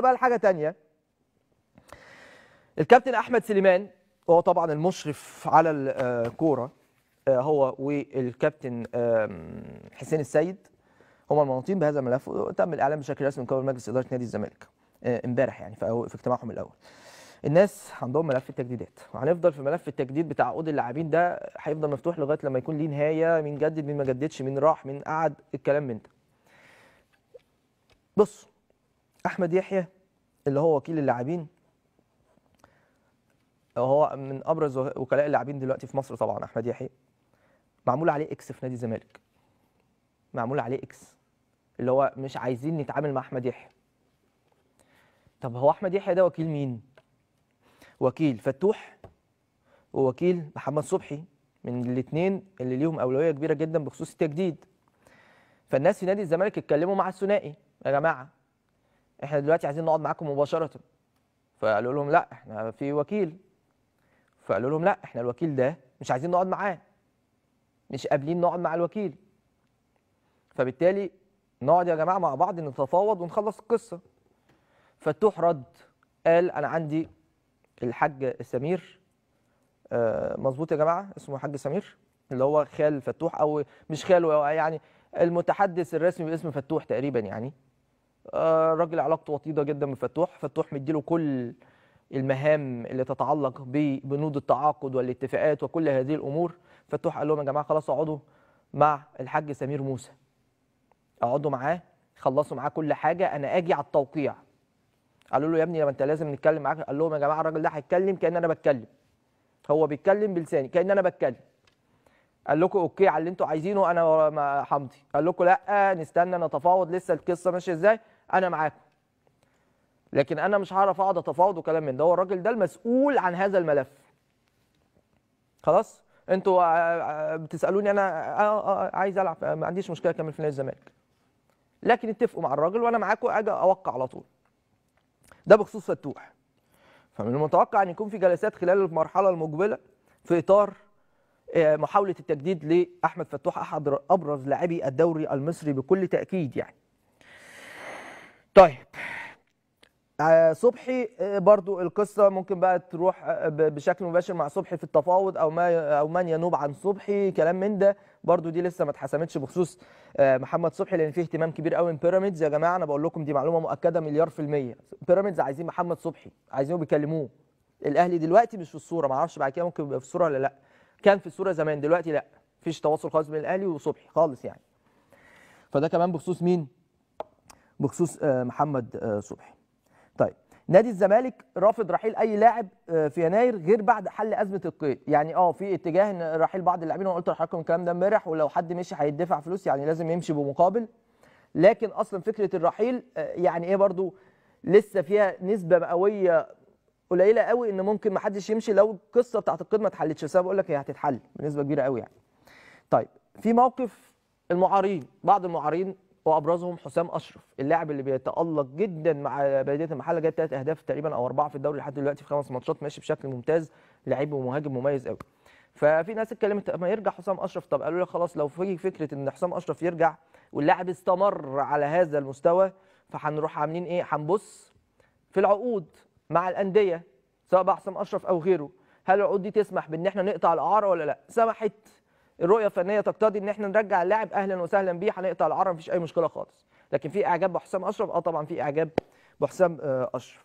بقى لحاجه تانية الكابتن احمد سليمان وهو طبعا المشرف على الكوره آه، آه، هو والكابتن حسين السيد هما المنوطين بهذا الملف وتم الاعلان بشكل رسمي من قبل مجلس اداره نادي الزمالك آه، امبارح يعني في اجتماعهم الاول الناس عندهم ملف التجديدات وهنفضل في ملف التجديد بتاع عقود اللاعبين ده هيفضل مفتوح لغايه لما يكون ليه نهايه مين جدد مين ما جددش مين راح مين قعد الكلام من ده بص احمد يحيى اللي هو وكيل اللاعبين هو من ابرز وكلاء اللاعبين دلوقتي في مصر طبعا احمد يحيى معمول عليه اكس في نادي الزمالك معمول عليه اكس اللي هو مش عايزين نتعامل مع احمد يحيى طب هو احمد يحيى ده وكيل مين وكيل فتوح ووكيل محمد صبحي من الاثنين اللي ليهم اولويه كبيره جدا بخصوص التجديد فالناس في نادي الزمالك اتكلموا مع الثنائي يا جماعه احنا دلوقتي عايزين نقعد معاكم مباشره فقالوا لهم لا احنا في وكيل فقالوا لهم لا احنا الوكيل ده مش عايزين نقعد معاه مش قابلين نقعد مع الوكيل فبالتالي نقعد يا جماعه مع بعض نتفاوض ونخلص القصه فتوح رد قال انا عندي الحاج سمير آه، مظبوط يا جماعه اسمه الحاج سمير اللي هو خال فتوح او مش خاله يعني المتحدث الرسمي باسم فتوح تقريبا يعني آه، راجل علاقته وطيده جدا بفتوح فتوح مديله كل المهام اللي تتعلق ببنود التعاقد والاتفاقات وكل هذه الامور فتوح قال لهم يا جماعه خلاص اقعدوا مع الحاج سمير موسى اقعدوا معاه خلصوا معاه كل حاجه انا اجي على التوقيع قالوا له يا ابني لما انت لازم نتكلم معاك قال لهم يا جماعه الراجل ده هيتكلم كان انا بتكلم هو بيتكلم بلساني كان انا بتكلم قال لكم اوكي على اللي انتوا عايزينه انا حمضي قال لكم لا نستنى نتفاوض لسه القصه ماشيه ازاي انا معاكم لكن انا مش هعرف اقعد اتفاوض وكلام من ده هو الراجل ده المسؤول عن هذا الملف خلاص انتوا آه، آه، بتسالوني انا آه، عايز العب ما عنديش مشكله اكمل في نادي الزمالك لكن اتفقوا مع الراجل وانا معاكم اجي اوقع على طول ده بخصوص فتوح فمن المتوقع ان يكون في جلسات خلال المرحله المقبله في اطار محاوله التجديد لاحمد فتوح احد ابرز لاعبي الدوري المصري بكل تاكيد يعني طيب آه، صبحي آه، برضو القصة ممكن بقى تروح آه، بشكل مباشر مع صبحي في التفاوض أو ما أو من ينوب عن صبحي كلام من ده برضو دي لسه ما اتحسمتش بخصوص محمد صبحي لأن فيه اهتمام كبير قوي من بيراميدز يا جماعة أنا بقول لكم دي معلومة مؤكدة مليار في المية بيراميدز عايزين محمد صبحي عايزينه بيكلموه الأهلي دلوقتي مش في الصورة ما اعرفش بعد كده ممكن يبقى في الصورة ولا لأ كان في الصورة زمان دلوقتي لأ مفيش تواصل خالص بين الأهلي وصبحي خالص يعني فده كمان بخصوص مين بخصوص آه، محمد آه، صبحي طيب نادي الزمالك رافض رحيل اي لاعب آه، في يناير غير بعد حل ازمه القيد يعني اه في اتجاه ان رحيل بعض اللاعبين وانا قلت لحضراتكم الكلام ده امبارح ولو حد مشي هيدفع فلوس يعني لازم يمشي بمقابل لكن اصلا فكره الرحيل يعني ايه برضو لسه فيها نسبه مئويه قليله قوي ان ممكن ما حدش يمشي لو القصه بتاعت القيد ما اتحلتش بس بقول لك هي هتتحل بنسبه كبيره قوي يعني طيب في موقف المعارين بعض المعارين وابرزهم حسام اشرف اللاعب اللي بيتالق جدا مع بلديه المحله جاب ثلاث اهداف تقريبا او اربعه في الدوري لحد دلوقتي في خمس ماتشات ماشي بشكل ممتاز لعيب ومهاجم مميز قوي ففي ناس اتكلمت ما يرجع حسام اشرف طب قالوا لي خلاص لو في فكره ان حسام اشرف يرجع واللاعب استمر على هذا المستوى فهنروح عاملين ايه هنبص في العقود مع الانديه سواء بقى حسام اشرف او غيره هل العقود دي تسمح بان احنا نقطع الاعاره ولا لا سمحت الرؤيه الفنيه تقتضي ان احنا نرجع اللاعب اهلا وسهلا بيه هنقطع العرب مفيش اي مشكله خالص لكن في اعجاب بحسام اشرف اه طبعا في اعجاب بحسام آه، اشرف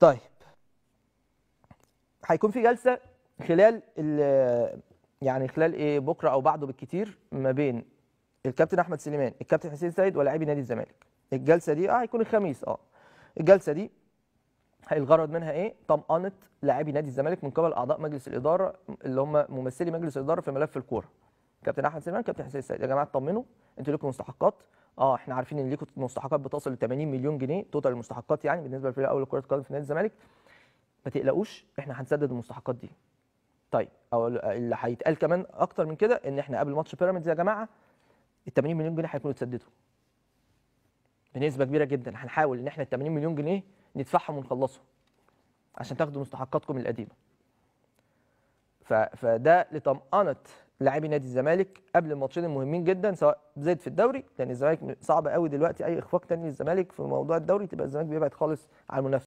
طيب هيكون في جلسه خلال يعني خلال ايه بكره او بعده بالكتير ما بين الكابتن احمد سليمان الكابتن حسين سيد ولاعبي نادي الزمالك الجلسه دي اه هيكون الخميس اه الجلسه دي الغرض منها ايه؟ طمأنة لاعبي نادي الزمالك من قبل اعضاء مجلس الاداره اللي هم ممثلي مجلس الاداره في ملف الكوره. كابتن احمد سليمان، كابتن حسين السيد، يا جماعه اطمنوا انتوا لكم مستحقات، اه احنا عارفين ان ليكم مستحقات بتصل ل 80 مليون جنيه توتال المستحقات يعني بالنسبه للفريق الاول لكره القدم في نادي الزمالك. ما تقلقوش احنا هنسدد المستحقات دي. طيب او اللي هيتقال كمان اكتر من كده ان احنا قبل ماتش بيراميدز يا جماعه ال 80 مليون جنيه هيكونوا اتسددوا. بنسبه كبيره جدا هنحاول ان احنا ال 80 مليون جنيه ندفعهم ونخلصهم عشان تاخدوا مستحقاتكم القديمه فده لطمأنة لاعبي نادي الزمالك قبل الماتشين المهمين جدا سواء زاد في الدوري لان الزمالك صعب قوي دلوقتي اي اخفاق تاني للزمالك في موضوع الدوري تبقى الزمالك بيبعد خالص عن المنافسه